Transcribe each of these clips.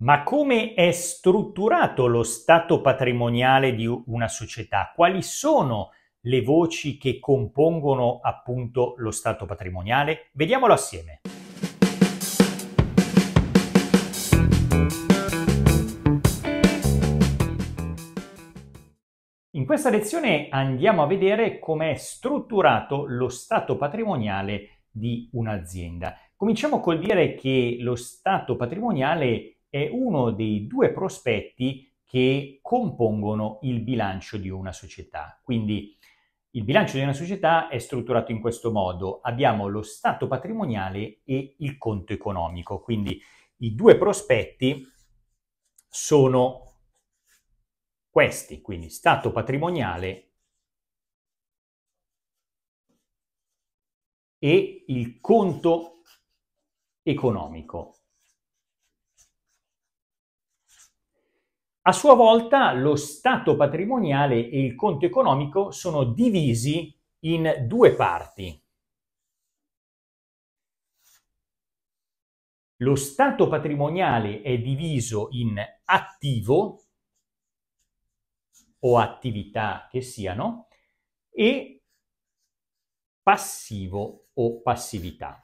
Ma come è strutturato lo stato patrimoniale di una società? Quali sono le voci che compongono appunto lo stato patrimoniale? Vediamolo assieme. In questa lezione andiamo a vedere come è strutturato lo stato patrimoniale di un'azienda. Cominciamo col dire che lo stato patrimoniale è uno dei due prospetti che compongono il bilancio di una società. Quindi il bilancio di una società è strutturato in questo modo. Abbiamo lo stato patrimoniale e il conto economico. Quindi i due prospetti sono questi, quindi stato patrimoniale e il conto economico. A sua volta lo stato patrimoniale e il conto economico sono divisi in due parti. Lo stato patrimoniale è diviso in attivo o attività che siano e passivo o passività.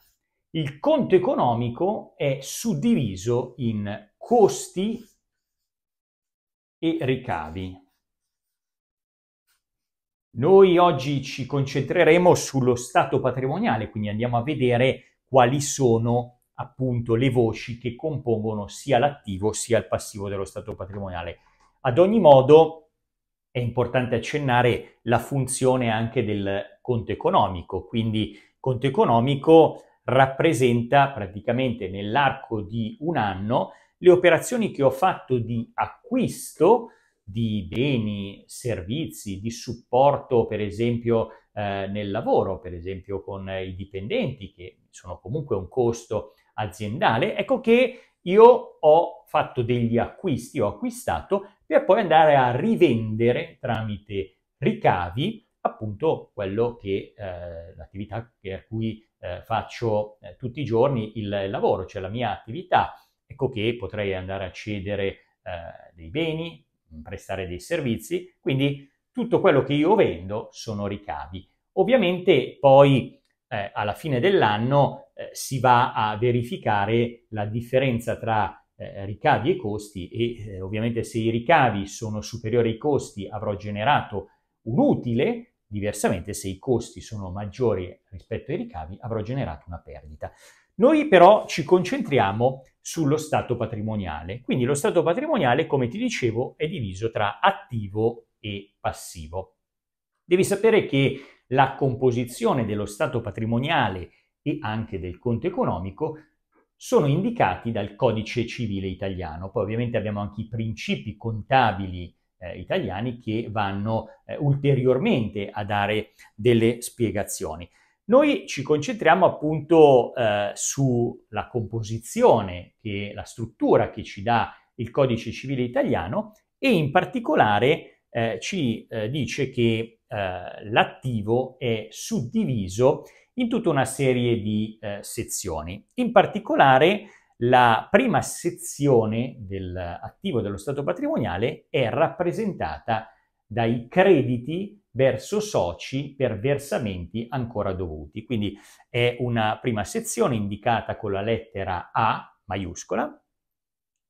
Il conto economico è suddiviso in costi e ricavi. Noi oggi ci concentreremo sullo stato patrimoniale, quindi andiamo a vedere quali sono appunto le voci che compongono sia l'attivo sia il passivo dello stato patrimoniale. Ad ogni modo è importante accennare la funzione anche del conto economico, quindi conto economico rappresenta praticamente nell'arco di un anno le operazioni che ho fatto di acquisto di beni, servizi, di supporto, per esempio eh, nel lavoro, per esempio con i dipendenti, che sono comunque un costo aziendale, ecco che io ho fatto degli acquisti, ho acquistato per poi andare a rivendere tramite ricavi appunto quello che eh, l'attività per cui eh, faccio eh, tutti i giorni il lavoro, cioè la mia attività ecco che potrei andare a cedere eh, dei beni, prestare dei servizi, quindi tutto quello che io vendo sono ricavi. Ovviamente poi eh, alla fine dell'anno eh, si va a verificare la differenza tra eh, ricavi e costi e eh, ovviamente se i ricavi sono superiori ai costi avrò generato un utile Diversamente, se i costi sono maggiori rispetto ai ricavi, avrò generato una perdita. Noi però ci concentriamo sullo stato patrimoniale. Quindi lo stato patrimoniale, come ti dicevo, è diviso tra attivo e passivo. Devi sapere che la composizione dello stato patrimoniale e anche del conto economico sono indicati dal codice civile italiano. Poi ovviamente abbiamo anche i principi contabili eh, italiani che vanno eh, ulteriormente a dare delle spiegazioni. Noi ci concentriamo appunto eh, sulla composizione, che la struttura che ci dà il codice civile italiano e in particolare eh, ci eh, dice che eh, l'attivo è suddiviso in tutta una serie di eh, sezioni. In particolare la prima sezione dell'attivo dello Stato patrimoniale è rappresentata dai crediti verso soci per versamenti ancora dovuti. Quindi è una prima sezione indicata con la lettera A maiuscola.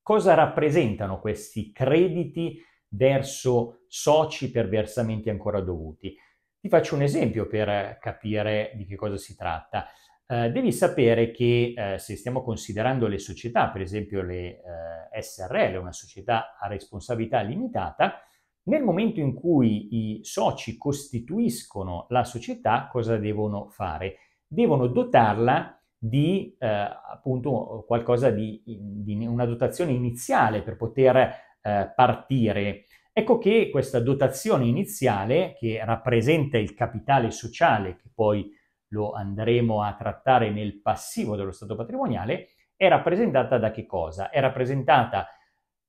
Cosa rappresentano questi crediti verso soci per versamenti ancora dovuti? Ti faccio un esempio per capire di che cosa si tratta. Eh, devi sapere che eh, se stiamo considerando le società, per esempio le eh, SRL, una società a responsabilità limitata, nel momento in cui i soci costituiscono la società, cosa devono fare? Devono dotarla di eh, appunto qualcosa di, di, una dotazione iniziale per poter eh, partire. Ecco che questa dotazione iniziale, che rappresenta il capitale sociale, che poi lo andremo a trattare nel passivo dello Stato patrimoniale, è rappresentata da che cosa? È rappresentata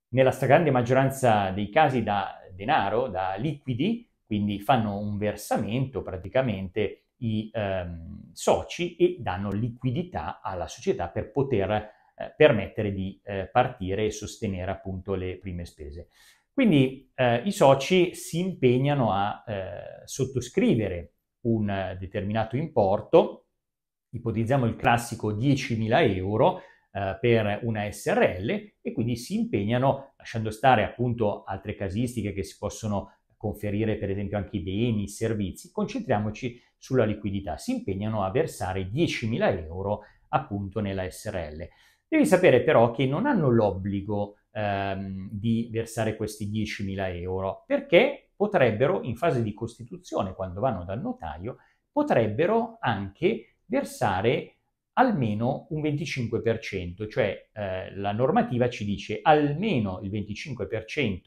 nella stragrande maggioranza dei casi da denaro, da liquidi, quindi fanno un versamento praticamente i ehm, soci e danno liquidità alla società per poter eh, permettere di eh, partire e sostenere appunto le prime spese. Quindi eh, i soci si impegnano a eh, sottoscrivere un determinato importo, ipotizziamo il classico 10.000 euro, eh, per una SRL e quindi si impegnano, lasciando stare appunto altre casistiche che si possono conferire per esempio anche i beni, i servizi, concentriamoci sulla liquidità, si impegnano a versare 10.000 euro appunto nella SRL. Devi sapere però che non hanno l'obbligo ehm, di versare questi 10.000 euro perché potrebbero in fase di costituzione, quando vanno dal notaio, potrebbero anche versare almeno un 25%, cioè eh, la normativa ci dice almeno il 25%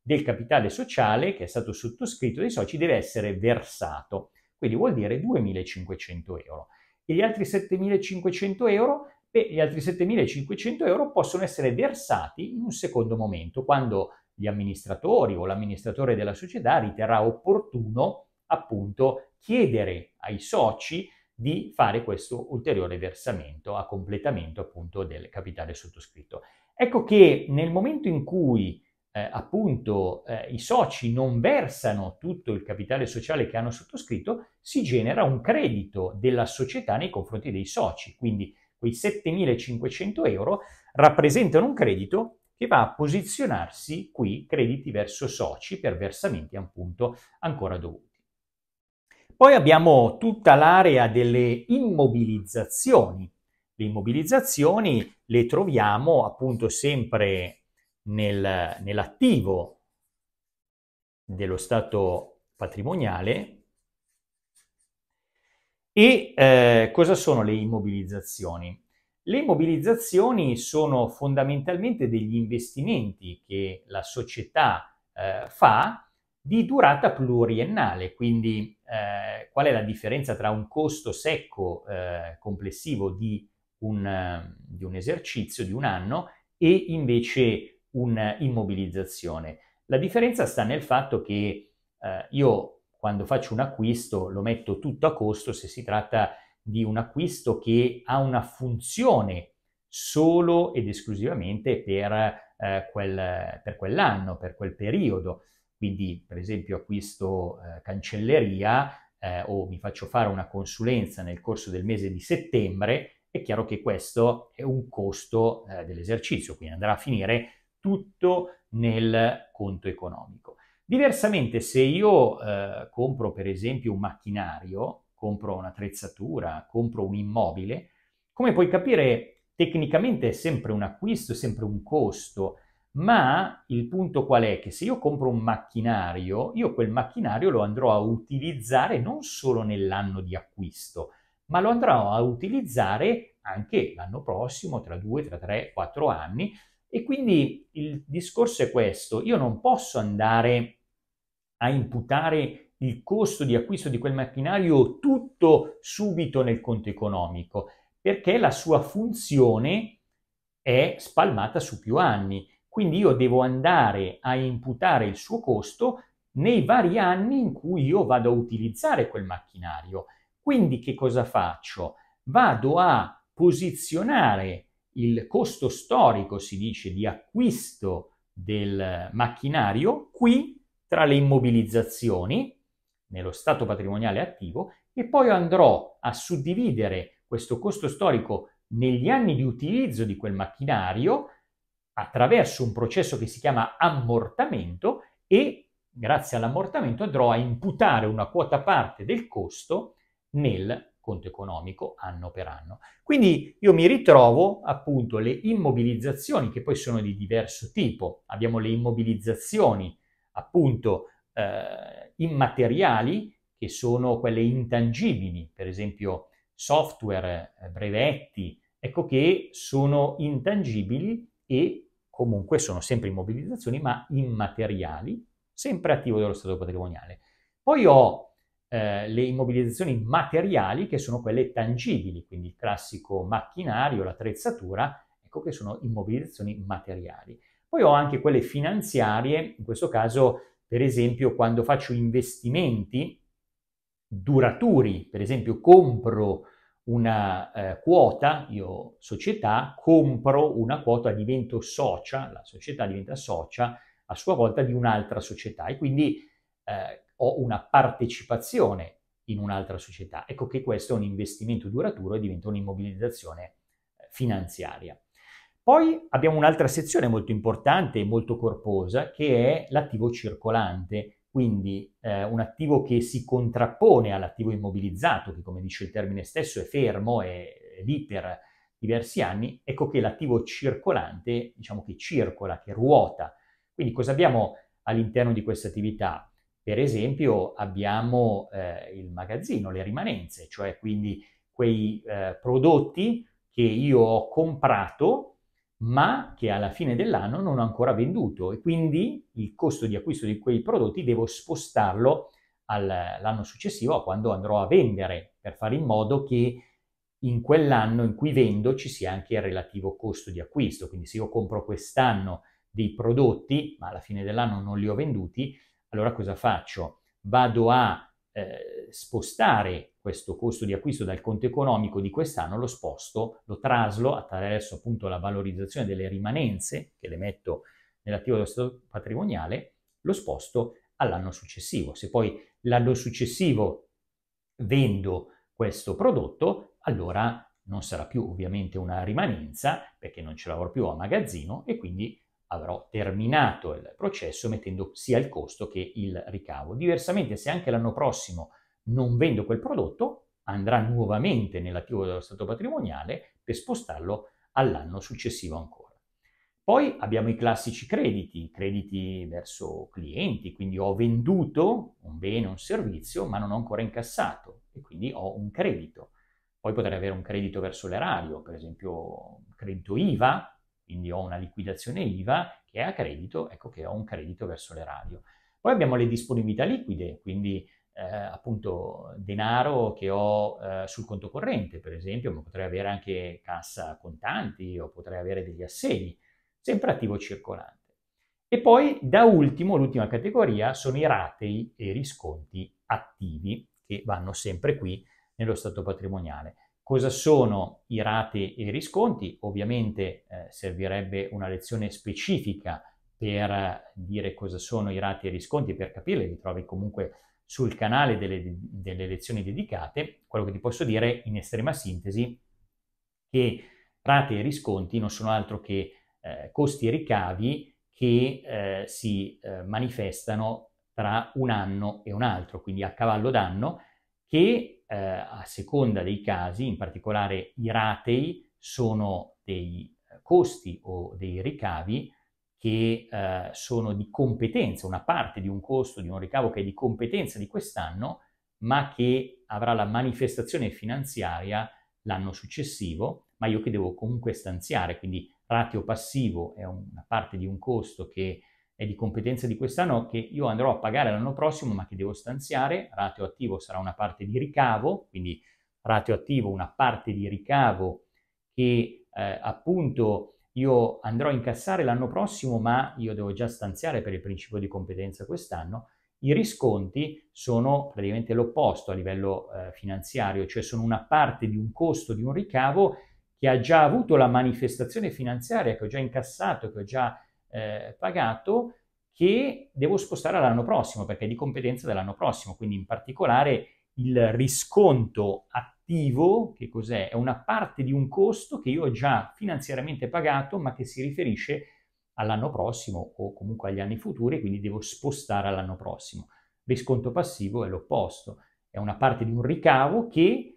del capitale sociale che è stato sottoscritto dai soci deve essere versato, quindi vuol dire 2.500 euro. E gli altri 7.500 euro? Beh, gli altri 7.500 euro possono essere versati in un secondo momento, quando gli amministratori o l'amministratore della società riterrà opportuno appunto chiedere ai soci di fare questo ulteriore versamento a completamento appunto del capitale sottoscritto. Ecco che nel momento in cui eh, appunto eh, i soci non versano tutto il capitale sociale che hanno sottoscritto, si genera un credito della società nei confronti dei soci. Quindi quei 7.500 euro rappresentano un credito che va a posizionarsi qui crediti verso soci per versamenti appunto ancora dovuti. Poi abbiamo tutta l'area delle immobilizzazioni. Le immobilizzazioni le troviamo appunto sempre nel, nell'attivo dello stato patrimoniale e eh, cosa sono le immobilizzazioni? Le immobilizzazioni sono fondamentalmente degli investimenti che la società eh, fa di durata pluriennale, quindi eh, qual è la differenza tra un costo secco eh, complessivo di un, eh, di un, esercizio, di un anno, e invece un'immobilizzazione. La differenza sta nel fatto che eh, io quando faccio un acquisto lo metto tutto a costo se si tratta di un acquisto che ha una funzione solo ed esclusivamente per, eh, quel, per quell'anno, per quel periodo. Quindi, per esempio, acquisto eh, cancelleria eh, o mi faccio fare una consulenza nel corso del mese di settembre, è chiaro che questo è un costo eh, dell'esercizio, quindi andrà a finire tutto nel conto economico. Diversamente, se io eh, compro, per esempio, un macchinario, compro un'attrezzatura, compro un immobile, come puoi capire, tecnicamente è sempre un acquisto, è sempre un costo, ma il punto qual è? Che se io compro un macchinario, io quel macchinario lo andrò a utilizzare non solo nell'anno di acquisto, ma lo andrò a utilizzare anche l'anno prossimo, tra due, tra tre, quattro anni. E quindi il discorso è questo, io non posso andare a imputare il costo di acquisto di quel macchinario tutto subito nel conto economico, perché la sua funzione è spalmata su più anni quindi io devo andare a imputare il suo costo nei vari anni in cui io vado a utilizzare quel macchinario. Quindi che cosa faccio? Vado a posizionare il costo storico, si dice, di acquisto del macchinario qui tra le immobilizzazioni nello stato patrimoniale attivo e poi andrò a suddividere questo costo storico negli anni di utilizzo di quel macchinario attraverso un processo che si chiama ammortamento e grazie all'ammortamento andrò a imputare una quota parte del costo nel conto economico anno per anno. Quindi io mi ritrovo appunto le immobilizzazioni che poi sono di diverso tipo. Abbiamo le immobilizzazioni appunto eh, immateriali che sono quelle intangibili, per esempio software, eh, brevetti, ecco che sono intangibili e comunque sono sempre immobilizzazioni ma immateriali, sempre attivo dello stato patrimoniale. Poi ho eh, le immobilizzazioni materiali che sono quelle tangibili, quindi il classico macchinario, l'attrezzatura, ecco che sono immobilizzazioni materiali. Poi ho anche quelle finanziarie, in questo caso per esempio quando faccio investimenti duraturi, per esempio compro una eh, quota, io società, compro una quota, divento socia, la società diventa socia a sua volta di un'altra società e quindi eh, ho una partecipazione in un'altra società. Ecco che questo è un investimento duraturo e diventa un'immobilizzazione eh, finanziaria. Poi abbiamo un'altra sezione molto importante e molto corposa che è l'attivo circolante, quindi eh, un attivo che si contrappone all'attivo immobilizzato, che come dice il termine stesso è fermo, è, è lì per diversi anni, ecco che l'attivo circolante, diciamo che circola, che ruota. Quindi cosa abbiamo all'interno di questa attività? Per esempio abbiamo eh, il magazzino, le rimanenze, cioè quindi quei eh, prodotti che io ho comprato ma che alla fine dell'anno non ho ancora venduto e quindi il costo di acquisto di quei prodotti devo spostarlo all'anno successivo, a quando andrò a vendere, per fare in modo che in quell'anno in cui vendo ci sia anche il relativo costo di acquisto. Quindi se io compro quest'anno dei prodotti, ma alla fine dell'anno non li ho venduti, allora cosa faccio? Vado a eh, spostare questo costo di acquisto dal conto economico di quest'anno, lo sposto, lo traslo attraverso appunto la valorizzazione delle rimanenze che le metto nell'attivo dello stato patrimoniale, lo sposto all'anno successivo. Se poi l'anno successivo vendo questo prodotto, allora non sarà più ovviamente una rimanenza perché non ce l'avrò più a magazzino e quindi avrò terminato il processo mettendo sia il costo che il ricavo. Diversamente, se anche l'anno prossimo non vendo quel prodotto, andrà nuovamente nell'attivo dello stato patrimoniale per spostarlo all'anno successivo ancora. Poi abbiamo i classici crediti, crediti verso clienti, quindi ho venduto un bene, un servizio, ma non ho ancora incassato e quindi ho un credito. Poi potrei avere un credito verso l'erario, per esempio un credito IVA, quindi ho una liquidazione IVA che è a credito, ecco che ho un credito verso l'erario. Poi abbiamo le disponibilità liquide, quindi eh, appunto denaro che ho eh, sul conto corrente, per esempio, ma potrei avere anche cassa contanti o potrei avere degli assegni, sempre attivo circolante. E poi da ultimo, l'ultima categoria, sono i ratei e i risconti attivi che vanno sempre qui nello stato patrimoniale. Cosa sono i rate e i risconti? Ovviamente eh, servirebbe una lezione specifica per eh, dire cosa sono i rate e i risconti, per capirli, li trovi comunque sul canale delle, delle, lezioni dedicate. Quello che ti posso dire in estrema sintesi è che rate e risconti non sono altro che eh, costi e ricavi che eh, si eh, manifestano tra un anno e un altro, quindi a cavallo d'anno che eh, a seconda dei casi, in particolare i ratei, sono dei eh, costi o dei ricavi che eh, sono di competenza, una parte di un costo, di un ricavo che è di competenza di quest'anno, ma che avrà la manifestazione finanziaria l'anno successivo, ma io che devo comunque stanziare, quindi rateo passivo è una parte di un costo che è di competenza di quest'anno che io andrò a pagare l'anno prossimo ma che devo stanziare, ratio attivo sarà una parte di ricavo, quindi ratio attivo una parte di ricavo che eh, appunto io andrò a incassare l'anno prossimo ma io devo già stanziare per il principio di competenza quest'anno, i risconti sono praticamente l'opposto a livello eh, finanziario, cioè sono una parte di un costo di un ricavo che ha già avuto la manifestazione finanziaria, che ho già incassato, che ho già eh, pagato che devo spostare all'anno prossimo perché è di competenza dell'anno prossimo, quindi in particolare il risconto attivo, che cos'è? È una parte di un costo che io ho già finanziariamente pagato ma che si riferisce all'anno prossimo o comunque agli anni futuri, quindi devo spostare all'anno prossimo. Risconto passivo è l'opposto, è una parte di un ricavo che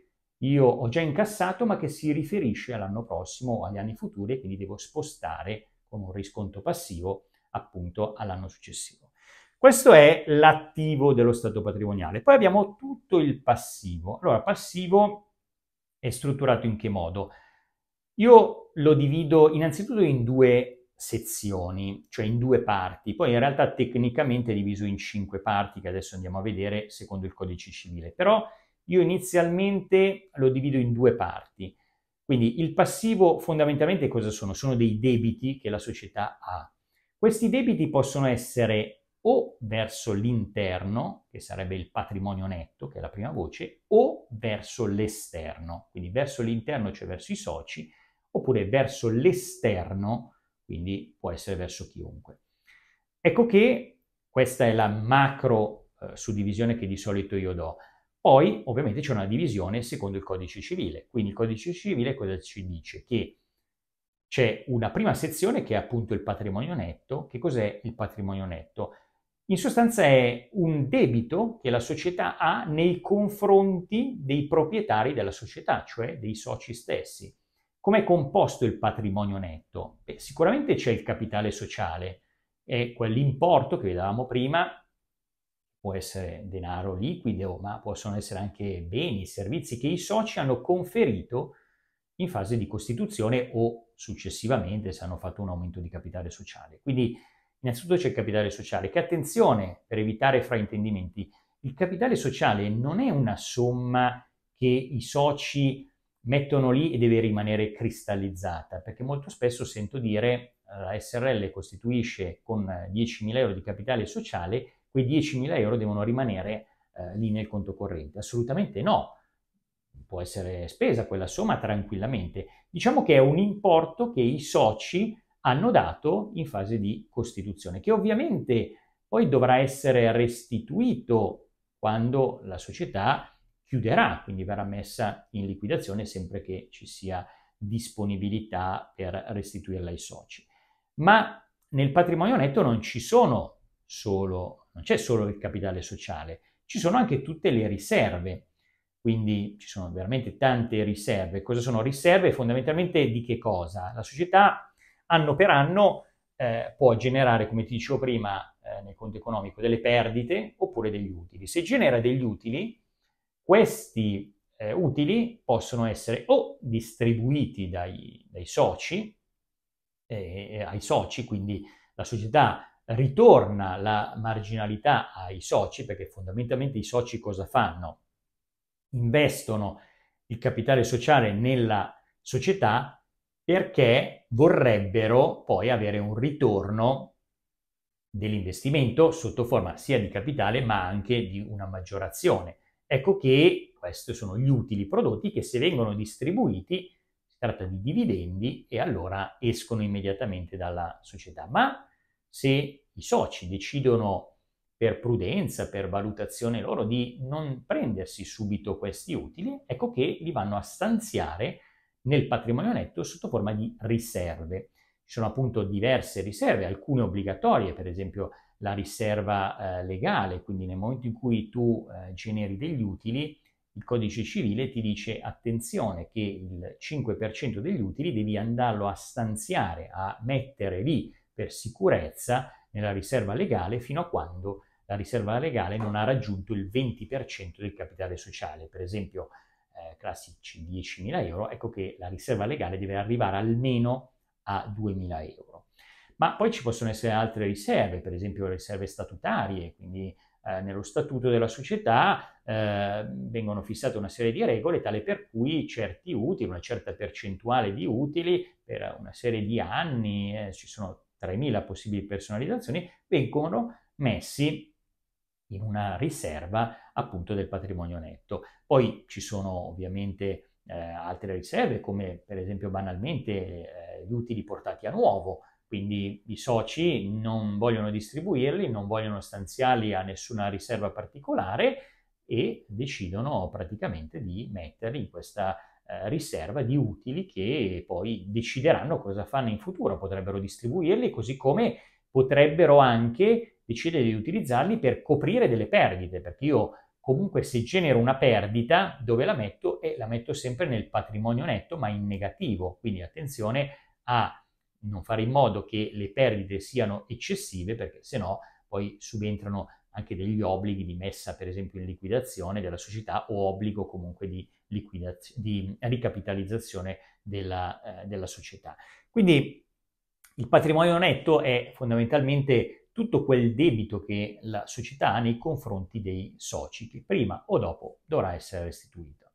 io ho già incassato ma che si riferisce all'anno prossimo o agli anni futuri quindi devo spostare con un risconto passivo appunto all'anno successivo. Questo è l'attivo dello stato patrimoniale. Poi abbiamo tutto il passivo. Allora, passivo è strutturato in che modo? Io lo divido innanzitutto in due sezioni, cioè in due parti, poi in realtà tecnicamente è diviso in cinque parti che adesso andiamo a vedere secondo il codice civile, però io inizialmente lo divido in due parti. Quindi il passivo fondamentalmente cosa sono? Sono dei debiti che la società ha. Questi debiti possono essere o verso l'interno, che sarebbe il patrimonio netto, che è la prima voce, o verso l'esterno, quindi verso l'interno, cioè verso i soci, oppure verso l'esterno, quindi può essere verso chiunque. Ecco che questa è la macro eh, suddivisione che di solito io do. Poi ovviamente c'è una divisione secondo il codice civile, quindi il codice civile cosa ci dice? Che c'è una prima sezione che è appunto il patrimonio netto. Che cos'è il patrimonio netto? In sostanza è un debito che la società ha nei confronti dei proprietari della società, cioè dei soci stessi. Com'è composto il patrimonio netto? Beh, sicuramente c'è il capitale sociale, è quell'importo che vedevamo prima può essere denaro liquido, ma possono essere anche beni, servizi che i soci hanno conferito in fase di costituzione o successivamente se hanno fatto un aumento di capitale sociale. Quindi innanzitutto c'è il capitale sociale, che attenzione per evitare fraintendimenti, il capitale sociale non è una somma che i soci mettono lì e deve rimanere cristallizzata, perché molto spesso sento dire eh, la SRL costituisce con 10.000 euro di capitale sociale quei 10.000 euro devono rimanere eh, lì nel conto corrente. Assolutamente no, può essere spesa quella somma tranquillamente. Diciamo che è un importo che i soci hanno dato in fase di costituzione, che ovviamente poi dovrà essere restituito quando la società chiuderà, quindi verrà messa in liquidazione sempre che ci sia disponibilità per restituirla ai soci. Ma nel patrimonio netto non ci sono solo non c'è solo il capitale sociale, ci sono anche tutte le riserve. Quindi ci sono veramente tante riserve. Cosa sono riserve? Fondamentalmente di che cosa? La società anno per anno eh, può generare, come ti dicevo prima, eh, nel conto economico delle perdite oppure degli utili. Se genera degli utili, questi eh, utili possono essere o distribuiti dai, dai soci, eh, eh, ai soci, quindi la società ritorna la marginalità ai soci, perché fondamentalmente i soci cosa fanno? Investono il capitale sociale nella società perché vorrebbero poi avere un ritorno dell'investimento sotto forma sia di capitale ma anche di una maggiorazione. Ecco che questi sono gli utili prodotti che se vengono distribuiti si tratta di dividendi e allora escono immediatamente dalla società. Ma se i soci decidono per prudenza, per valutazione loro, di non prendersi subito questi utili, ecco che li vanno a stanziare nel patrimonio netto sotto forma di riserve. Ci sono appunto diverse riserve, alcune obbligatorie, per esempio la riserva eh, legale, quindi nel momento in cui tu eh, generi degli utili, il codice civile ti dice attenzione che il 5% degli utili devi andarlo a stanziare, a mettere lì per sicurezza nella riserva legale fino a quando la riserva legale non ha raggiunto il 20% del capitale sociale. Per esempio, eh, classici 10.000 euro, ecco che la riserva legale deve arrivare almeno a 2.000 euro. Ma poi ci possono essere altre riserve, per esempio riserve statutarie, quindi eh, nello statuto della società eh, vengono fissate una serie di regole tale per cui certi utili, una certa percentuale di utili per una serie di anni, eh, ci sono 3.000 possibili personalizzazioni, vengono messi in una riserva appunto del patrimonio netto. Poi ci sono ovviamente eh, altre riserve come per esempio banalmente eh, gli utili portati a nuovo, quindi i soci non vogliono distribuirli, non vogliono stanziarli a nessuna riserva particolare e decidono praticamente di metterli in questa riserva eh, riserva di utili che poi decideranno cosa fanno in futuro, potrebbero distribuirli così come potrebbero anche decidere di utilizzarli per coprire delle perdite, perché io comunque se genero una perdita dove la metto e eh, la metto sempre nel patrimonio netto ma in negativo, quindi attenzione a non fare in modo che le perdite siano eccessive perché se no poi subentrano anche degli obblighi di messa per esempio in liquidazione della società o obbligo comunque di liquidaz- di ricapitalizzazione della, eh, della società. Quindi il patrimonio netto è fondamentalmente tutto quel debito che la società ha nei confronti dei soci, che prima o dopo dovrà essere restituito.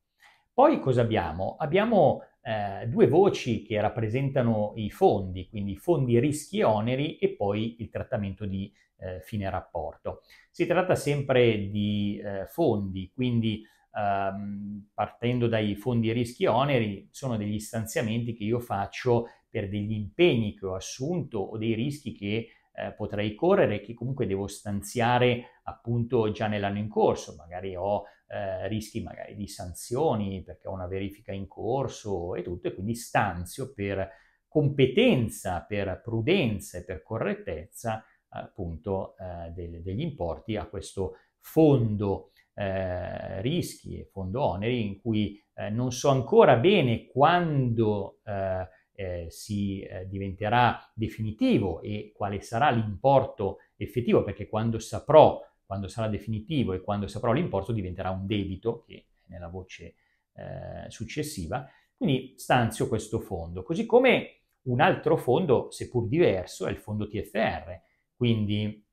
Poi cosa abbiamo? Abbiamo eh, due voci che rappresentano i fondi, quindi fondi rischi e oneri e poi il trattamento di eh, fine rapporto. Si tratta sempre di eh, fondi, quindi Ehm, partendo dai fondi rischi oneri, sono degli stanziamenti che io faccio per degli impegni che ho assunto o dei rischi che eh, potrei correre e che comunque devo stanziare appunto già nell'anno in corso, magari ho eh, rischi magari di sanzioni perché ho una verifica in corso e tutto e quindi stanzio per competenza, per prudenza e per correttezza appunto eh, del, degli importi a questo fondo eh, rischi e fondo oneri in cui eh, non so ancora bene quando eh, eh si eh, diventerà definitivo e quale sarà l'importo effettivo, perché quando saprò quando sarà definitivo e quando saprò l'importo diventerà un debito, che è nella voce eh, successiva, quindi stanzio questo fondo. Così come un altro fondo, seppur diverso, è il fondo TFR, quindi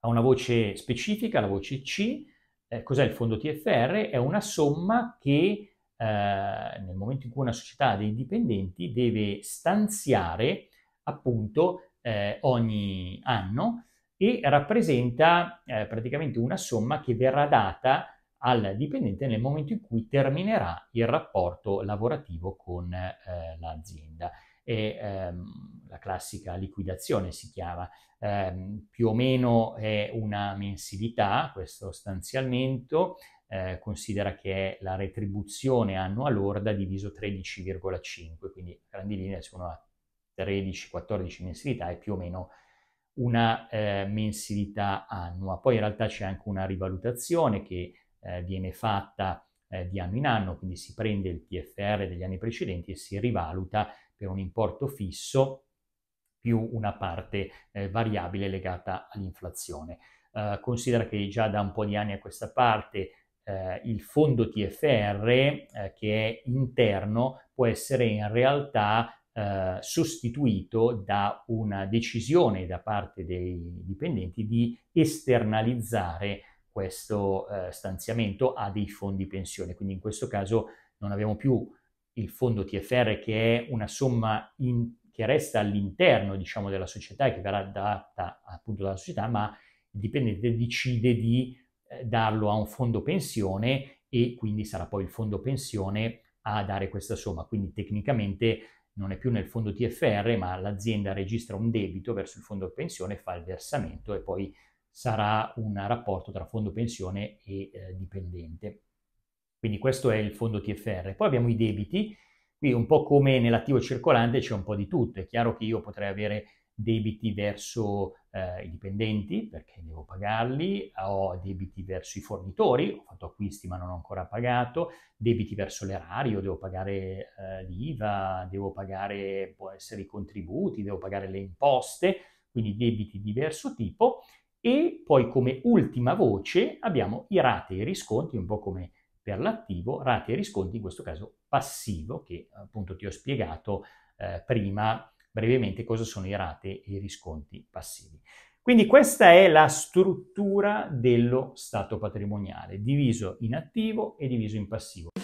ha una voce specifica, la voce C, eh, cos'è il fondo TFR? È una somma che eh, nel momento in cui una società ha dei dipendenti deve stanziare appunto eh, ogni anno e rappresenta eh, praticamente una somma che verrà data al dipendente nel momento in cui terminerà il rapporto lavorativo con eh, l'azienda. E, ehm, la classica liquidazione si chiama, eh, più o meno è una mensilità questo stanziamento, eh, considera che è la retribuzione annua lorda diviso 13,5, quindi a grandi linee sono 13-14 mensilità è più o meno una eh, mensilità annua. Poi in realtà c'è anche una rivalutazione che eh, viene fatta eh, di anno in anno, quindi si prende il TFR degli anni precedenti e si rivaluta per un importo fisso più una parte eh, variabile legata all'inflazione. Eh, considera che già da un po' di anni a questa parte eh, il fondo TFR, eh, che è interno, può essere in realtà eh, sostituito da una decisione da parte dei dipendenti di esternalizzare questo eh, stanziamento a dei fondi pensione. Quindi in questo caso non abbiamo più il fondo TFR che è una somma interna che resta all'interno, diciamo, della società e che verrà data appunto dalla società, ma il dipendente decide di eh, darlo a un fondo pensione e quindi sarà poi il fondo pensione a dare questa somma. Quindi tecnicamente non è più nel fondo TFR, ma l'azienda registra un debito verso il fondo pensione, fa il versamento e poi sarà un rapporto tra fondo pensione e eh, dipendente. Quindi questo è il fondo TFR. Poi abbiamo i debiti Qui mm. un po' come nell'attivo circolante c'è un po' di tutto. È chiaro che io potrei avere debiti verso eh, i dipendenti perché devo pagarli, ho debiti verso i fornitori, ho fatto acquisti ma non ho ancora pagato, debiti verso l'erario, devo pagare eh, l'IVA, devo pagare, può essere i contributi, devo pagare le imposte, quindi debiti di diverso tipo e poi come ultima voce abbiamo i rate e i risconti, un po' come per l'attivo, rate e risconti, in questo caso passivo, che appunto ti ho spiegato eh, prima brevemente cosa sono i rate e i risconti passivi. Quindi questa è la struttura dello stato patrimoniale, diviso in attivo e diviso in passivo.